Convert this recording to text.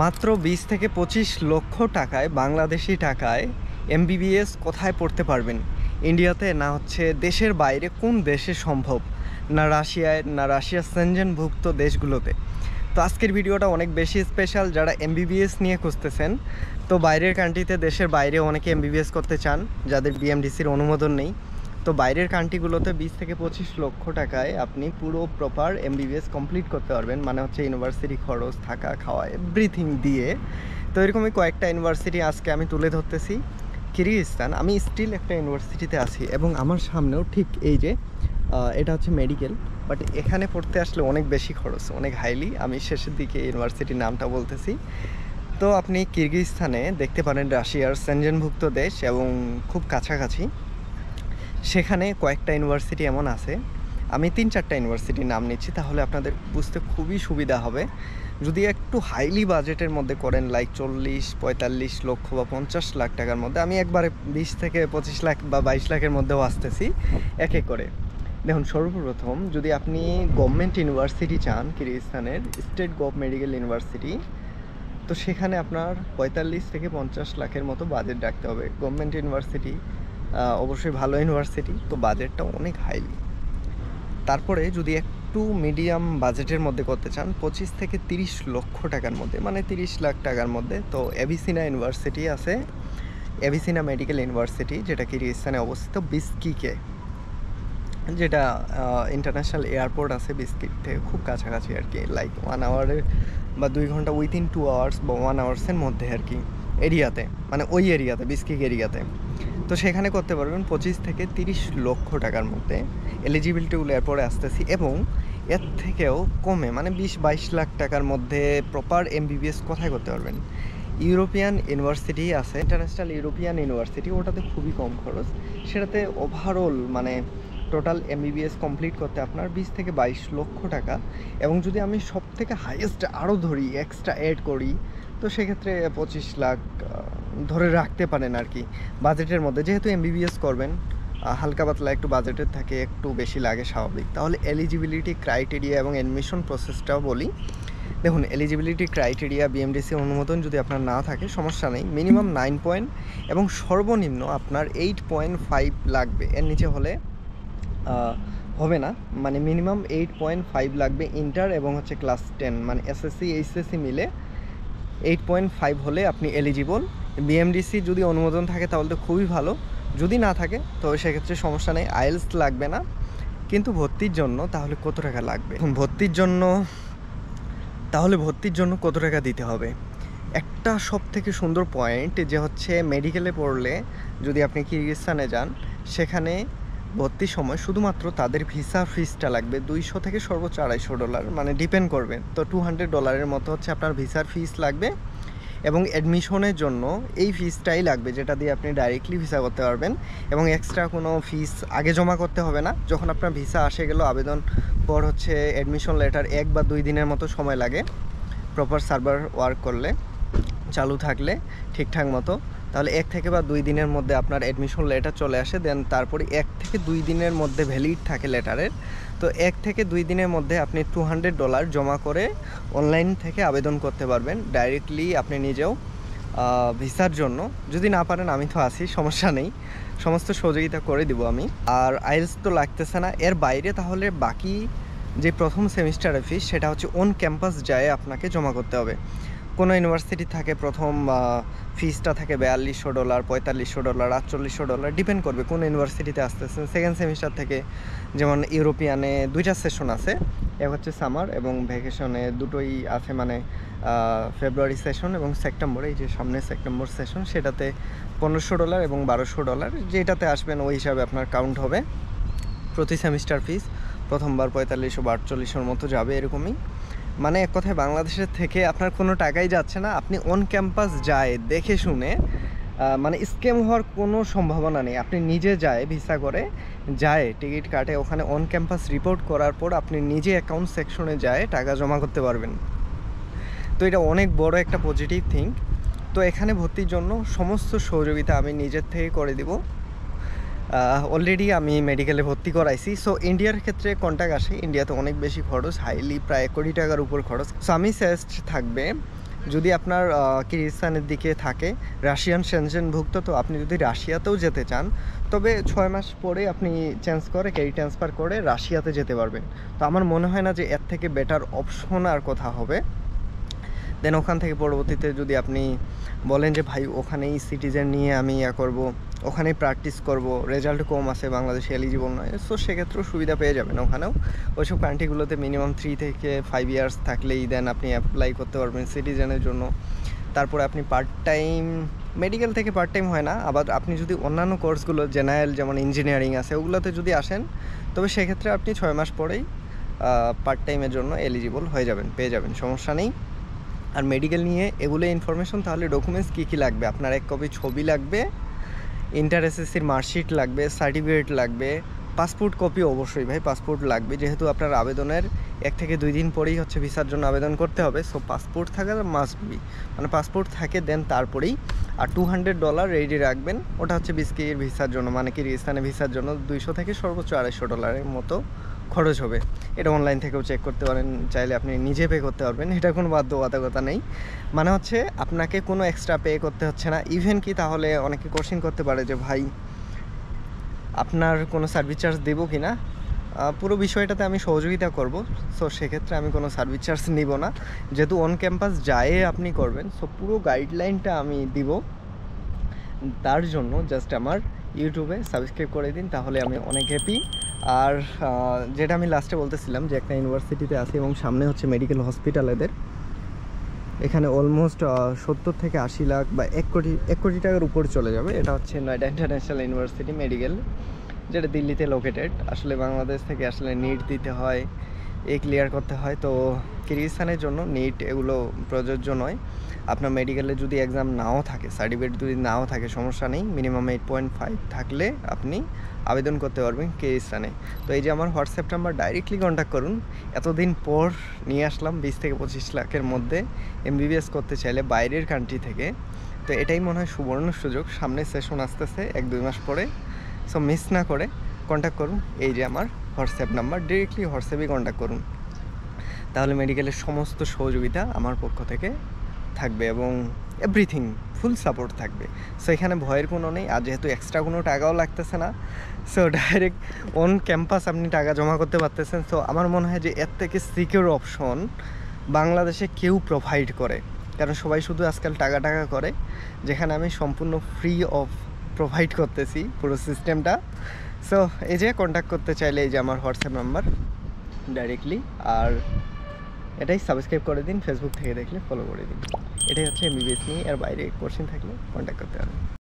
মাত্র বিশ থেকে পঁচিশ লক্ষ টাকায় বাংলাদেশি টাকায় এমবিবিএস কোথায় পড়তে পারবেন ইন্ডিয়াতে না হচ্ছে দেশের বাইরে কোন দেশে সম্ভব না রাশিয়ায় না রাশিয়ার সেনজেনভুক্ত দেশগুলোতে তো আজকের ভিডিওটা অনেক বেশি স্পেশাল যারা এমবিবিএস নিয়ে খুঁজতেছেন তো বাইরের কান্ট্রিতে দেশের বাইরে অনেকে এমবিবিএস করতে চান যাদের বিএমডিসির অনুমোদন নেই তো বাইরের কান্ট্রিগুলোতে বিশ থেকে পঁচিশ লক্ষ টাকায় আপনি পুরো প্রপার এমবিবিএস কমপ্লিট করতে পারবেন মানে হচ্ছে ইউনিভার্সিটি খরচ থাকা খাওয়া এভরিথিং দিয়ে তো এরকমই কয়েকটা ইউনিভার্সিটি আজকে আমি তুলে ধরতেছি কিরগিজস্তান আমি স্টিল একটা ইউনিভার্সিটিতে আছি এবং আমার সামনেও ঠিক এই যে এটা হচ্ছে মেডিকেল বাট এখানে পড়তে আসলে অনেক বেশি খরচ অনেক হাইলি আমি শেষের দিকে ইউনিভার্সিটির নামটা বলতেছি তো আপনি কিরগিস্তানে দেখতে পারেন রাশিয়ার সেঞ্জনভুক্ত দেশ এবং খুব কাছাকাছি সেখানে কয়েকটা ইউনিভার্সিটি এমন আছে আমি তিন চারটা ইউনিভার্সিটির নাম নিচ্ছি তাহলে আপনাদের বুঝতে খুবই সুবিধা হবে যদি একটু হাইলি বাজেটের মধ্যে করেন লাইক চল্লিশ পঁয়তাল্লিশ লক্ষ বা পঞ্চাশ লাখ টাকার মধ্যে আমি একবারে বিশ থেকে পঁচিশ লাখ বা বাইশ লাখের মধ্যেও আসতেছি এক এক করে দেখুন সর্বপ্রথম যদি আপনি গভর্নমেন্ট ইউনিভার্সিটি চান কিরিস্তানের স্টেট গভ মেডিকেল ইউনিভার্সিটি তো সেখানে আপনার পঁয়তাল্লিশ থেকে পঞ্চাশ লাখের মতো বাজেট রাখতে হবে গভর্নমেন্ট ইউনিভার্সিটি অবশ্যই ভালো ইউনিভার্সিটি তো বাজেটটা অনেক হাইলি তারপরে যদি একটু মিডিয়াম বাজেটের মধ্যে করতে চান পঁচিশ থেকে তিরিশ লক্ষ টাকার মধ্যে মানে তিরিশ লাখ টাকার মধ্যে তো এভিসিনা ইউনিভার্সিটি আছে এভিসিনা মেডিকেল ইউনিভার্সিটি যেটা রিস্তানে অবস্থিত বিস্কিকে যেটা ইন্টারন্যাশনাল এয়ারপোর্ট আছে বিস্কিক থেকে খুব কাছাকাছি আর কি লাইক ওয়ান আওয়ারের বা দুই ঘন্টা উইথিন টু আওয়ার্স বা ওয়ান আওয়ার্সের মধ্যে আর কি এরিয়াতে মানে ওই এরিয়াতে বিস্কিক এরিয়াতে তো সেখানে করতে পারবেন পঁচিশ থেকে তিরিশ লক্ষ টাকার মধ্যে এলিজিবিলিটিগুলো এরপরে আসতেছি এবং এর থেকেও কমে মানে বিশ বাইশ লাখ টাকার মধ্যে প্রপার এমবিবিএস কোথায় করতে পারবেন ইউরোপিয়ান ইউনিভার্সিটি আছে ইন্টারন্যাশনাল ইউরোপিয়ান ইউনিভার্সিটি ওটাতে খুবই কম খরচ সেটাতে ওভারঅল মানে টোটাল এমবিবিএস কমপ্লিট করতে আপনার বিশ থেকে বাইশ লক্ষ টাকা এবং যদি আমি সব থেকে হাইয়েস্ট আরও ধরি এক্সট্রা অ্যাড করি তো সেক্ষেত্রে পঁচিশ লাখ ধরে রাখতে পারেন আর কি বাজেটের মধ্যে যেহেতু এমবিবিএস করবেন হালকা পাতলা একটু বাজেটের থাকে একটু বেশি লাগে স্বাভাবিক তাহলে এলিজিবিলিটি ক্রাইটেরিয়া এবং অ্যাডমিশন প্রসেসটাও বলি দেখুন এলিজিবিলিটি ক্রাইটেরিয়া বিএমডিসির অনুমোদন যদি আপনার না থাকে সমস্যা নেই মিনিমাম নাইন পয়েন্ট এবং সর্বনিম্ন আপনার এইট পয়েন্ট ফাইভ লাগবে এর নিচে হলে হবে না মানে মিনিমাম এইট পয়েন্ট ফাইভ লাগবে ইন্টার এবং হচ্ছে ক্লাস টেন মানে এসএসসি এইচএসসি মিলে এইট পয়েন্ট ফাইভ হলে আপনি এলিজিবল বিএমডিসি যদি অনুমোদন থাকে তাহলে তো খুবই ভালো যদি না থাকে তো সেক্ষেত্রে সমস্যা নেই আইলস লাগবে না কিন্তু ভর্তির জন্য তাহলে কত টাকা লাগবে ভর্তির জন্য তাহলে ভর্তির জন্য কত টাকা দিতে হবে একটা সব থেকে সুন্দর পয়েন্ট যে হচ্ছে মেডিকেলে পড়লে যদি আপনি কিরগিস্তানে যান সেখানে ভর্তির সময় শুধুমাত্র তাদের ভিসা ফিসটা লাগবে দুইশো থেকে সর্বোচ্চ আড়াইশো ডলার মানে ডিপেন্ড করবে তো টু হান্ড্রেড ডলারের মতো হচ্ছে আপনার ভিসার ফিস লাগবে এবং অ্যাডমিশনের জন্য এই ফিজটাই লাগবে যেটা দিয়ে আপনি ডাইরেক্টলি ভিসা করতে পারবেন এবং এক্সট্রা কোনো ফিস আগে জমা করতে হবে না যখন আপনার ভিসা আসে গেল আবেদন পর হচ্ছে অ্যাডমিশন লেটার এক বা দুই দিনের মতো সময় লাগে প্রপার সার্ভার ওয়ার্ক করলে চালু থাকলে ঠিকঠাক মতো তাহলে এক থেকে বা দুই দিনের মধ্যে আপনার অ্যাডমিশন লেটার চলে আসে দেন তারপরে এক থেকে দুই দিনের মধ্যে ভ্যালিড থাকে লেটারের তো এক থেকে দুই দিনের মধ্যে আপনি টু হান্ড্রেড ডলার জমা করে অনলাইন থেকে আবেদন করতে পারবেন ডাইরেক্টলি আপনি নিজেও ভিসার জন্য যদি না পারেন আমি তো আছি সমস্যা নেই সমস্ত সহযোগিতা করে দিব আমি আর আইস তো লাগতেছে না এর বাইরে তাহলে বাকি যে প্রথম সেমিস্টারের ফিস সেটা হচ্ছে অন ক্যাম্পাস যায় আপনাকে জমা করতে হবে কোনো ইউনিভার্সিটি থাকে প্রথম ফিজটা থাকে বিয়াল্লিশশো ডলার পঁয়তাল্লিশশো ডলার আটচল্লিশশো ডলার ডিপেন্ড করবে কোন ইউনিভার্সিটিতে আসতেছেন সেকেন্ড সেমিস্টার থেকে যেমন ইউরোপিয়ানে দুইটা সেশন আছে এক হচ্ছে সামার এবং ভ্যাকেশনে দুটোই আছে মানে ফেব্রুয়ারি সেশন এবং সেপ্টেম্বরে এই যে সামনে সেপ্টেম্বর সেশন সেটাতে পনেরোশো ডলার এবং বারোশো ডলার যেটাতে আসবেন ওই হিসাবে আপনার কাউন্ট হবে প্রতি সেমিস্টার ফিজ প্রথমবার পঁয়তাল্লিশশো বা আটচল্লিশশোর মতো যাবে এরকমই মানে এক কথায় বাংলাদেশের থেকে আপনার কোনো টাকাই যাচ্ছে না আপনি অন ক্যাম্পাস যায় দেখে শুনে মানে স্ক্যাম হওয়ার কোনো সম্ভাবনা নেই আপনি নিজে যায় ভিসা করে যায় টিকিট কাটে ওখানে অন ক্যাম্পাস রিপোর্ট করার পর আপনি নিজে অ্যাকাউন্ট সেকশনে যায় টাকা জমা করতে পারবেন তো এটা অনেক বড় একটা পজিটিভ থিং তো এখানে ভর্তির জন্য সমস্ত সহযোগিতা আমি নিজের থেকে করে দিব অলরেডি আমি মেডিকেলে ভর্তি করাইছি সো ইন্ডিয়ার ক্ষেত্রে কন্ট্যাক্ট আসে ইন্ডিয়াতে অনেক বেশি খরচ হাইলি প্রায় এক কোটি টাকার উপর খরচ সো আমি সেস্ট থাকবে যদি আপনার কিরিস্তানের দিকে থাকে রাশিয়ান সেনজেনভুক্ত তো আপনি যদি রাশিয়াতেও যেতে চান তবে ছয় মাস পরে আপনি চেঞ্জ করে ক্যারি ট্রান্সফার করে রাশিয়াতে যেতে পারবেন তো আমার মনে হয় না যে এর থেকে বেটার অপশন আর কথা হবে দেন ওখান থেকে পরবর্তীতে যদি আপনি বলেন যে ভাই ওখানেই সিটিজেন নিয়ে আমি ইয়া করবো ওখানে প্র্যাকটিস করব রেজাল্ট কম আছে বাংলাদেশে এলিজিবল নয় সো সেক্ষেত্রেও সুবিধা পেয়ে যাবেন ওখানেও ওইসব কান্ট্রিগুলোতে মিনিমাম থ্রি থেকে ফাইভ ইয়ার্স থাকলেই দেন আপনি অ্যাপ্লাই করতে পারবেন সিটিজেনের জন্য তারপরে আপনি পার্ট টাইম মেডিকেল থেকে পার্ট টাইম হয় না আবার আপনি যদি অন্যান্য কোর্সগুলো জেনারেল যেমন ইঞ্জিনিয়ারিং আছে ওগুলোতে যদি আসেন তবে সেক্ষেত্রে আপনি ছয় মাস পরেই পার্ট টাইমের জন্য এলিজিবল হয়ে যাবেন পেয়ে যাবেন সমস্যা নেই আর মেডিকেল নিয়ে এগুলো ইনফরমেশন তাহলে ডকুমেন্টস কী কী লাগবে আপনার এক কপি ছবি লাগবে ইন্টার এসএসসির মার্কশিট লাগবে সার্টিফিকেট লাগবে পাসপোর্ট কপি অবশ্যই ভাই পাসপোর্ট লাগবে যেহেতু আপনার আবেদনের এক থেকে দুই দিন পরেই হচ্ছে ভিসার জন্য আবেদন করতে হবে সো পাসপোর্ট থাকার মাস্ট বি মানে পাসপোর্ট থাকে দেন তারপরেই আর টু হান্ড্রেড ডলার রেডি রাখবেন ওটা হচ্ছে বিসকির ভিসার জন্য মানে কিরগিস্তানের ভিসার জন্য দুইশো থেকে সর্বোচ্চ আড়াইশো ডলারের মতো খরচ হবে এটা অনলাইন থেকেও চেক করতে পারেন চাইলে আপনি নিজে পে করতে পারবেন এটা কোনো বাধ্যবাধকতা নেই মানে হচ্ছে আপনাকে কোনো এক্সট্রা পে করতে হচ্ছে না ইভেন কি তাহলে অনেকে কোশ্চিন করতে পারে যে ভাই আপনার কোনো সার্ভিস চার্জ দেবো কি না পুরো বিষয়টাতে আমি সহযোগিতা করব সো সেক্ষেত্রে আমি কোনো সার্ভিস চার্জ নিব না যেহেতু অন ক্যাম্পাস যায় আপনি করবেন সো পুরো গাইডলাইনটা আমি দিব তার জন্য জাস্ট আমার ইউটিউবে সাবস্ক্রাইব করে দিন তাহলে আমি অনেক হ্যাপি আর যেটা আমি লাস্টে বলতেছিলাম যে একটা ইউনিভার্সিটিতে আছি এবং সামনে হচ্ছে মেডিকেল হসপিটাল এদের এখানে অলমোস্ট সত্তর থেকে আশি লাখ বা এক কোটি এক কোটি টাকার উপর চলে যাবে এটা হচ্ছে নয়ডা ইন্টারন্যাশনাল ইউনিভার্সিটি মেডিকেল যেটা দিল্লিতে লোকেটেড আসলে বাংলাদেশ থেকে আসলে নিট দিতে হয় এ ক্লিয়ার করতে হয় তো কিরগিস্তানের জন্য নিট এগুলো প্রযোজ্য নয় আপনার মেডিকেলে যদি এক্সাম নাও থাকে সার্টিফিকেট যদি নাও থাকে সমস্যা নেই মিনিমাম এইট পয়েন্ট ফাইভ থাকলে আপনি আবেদন করতে পারবেন কিরগিস্তানে তো এই যে আমার হোয়াটসঅ্যাপ নাম্বার ডাইরেক্টলি কন্ট্যাক্ট করুন এতদিন পর নিয়ে আসলাম বিশ থেকে পঁচিশ লাখের মধ্যে এমবিবিএস করতে চাইলে বাইরের কান্ট্রি থেকে তো এটাই মনে হয় সুবর্ণ সুযোগ সামনে সেশন আসতেছে এক দুই মাস পরে সো মিস না করে কন্ট্যাক্ট করুন এই যে আমার হোয়াটসঅ্যাপ নাম্বার ডিরেক্টলি হোয়াটসঅ্যাপেই কন্ট্যাক্ট করুন তাহলে মেডিকেলের সমস্ত সহযোগিতা আমার পক্ষ থেকে থাকবে এবং এভরিথিং ফুল সাপোর্ট থাকবে সো এখানে ভয়ের কোনো নেই আর যেহেতু এক্সট্রা কোনো টাকাও লাগতেছে না সো ডাইরেক্ট অন ক্যাম্পাস আপনি টাকা জমা করতে পারতেছেন সো আমার মনে হয় যে এর থেকে সিকিউর অপশন বাংলাদেশে কেউ প্রোভাইড করে কারণ সবাই শুধু আজকাল টাকা টাকা করে যেখানে আমি সম্পূর্ণ ফ্রি অফ প্রোভাইড করতেছি পুরো সিস্টেমটা সো এই যে কন্ট্যাক্ট করতে চাইলে এই যে আমার হোয়াটসঅ্যাপ নাম্বার ডাইরেক্টলি আর এটাই সাবস্ক্রাইব করে দিন ফেসবুক থেকে দেখলে ফলো করে দিন এটাই হচ্ছে এমবিবিএস নিয়ে আর বাইরে কোশ্চেন থাকলে কন্ট্যাক্ট করতে পারেন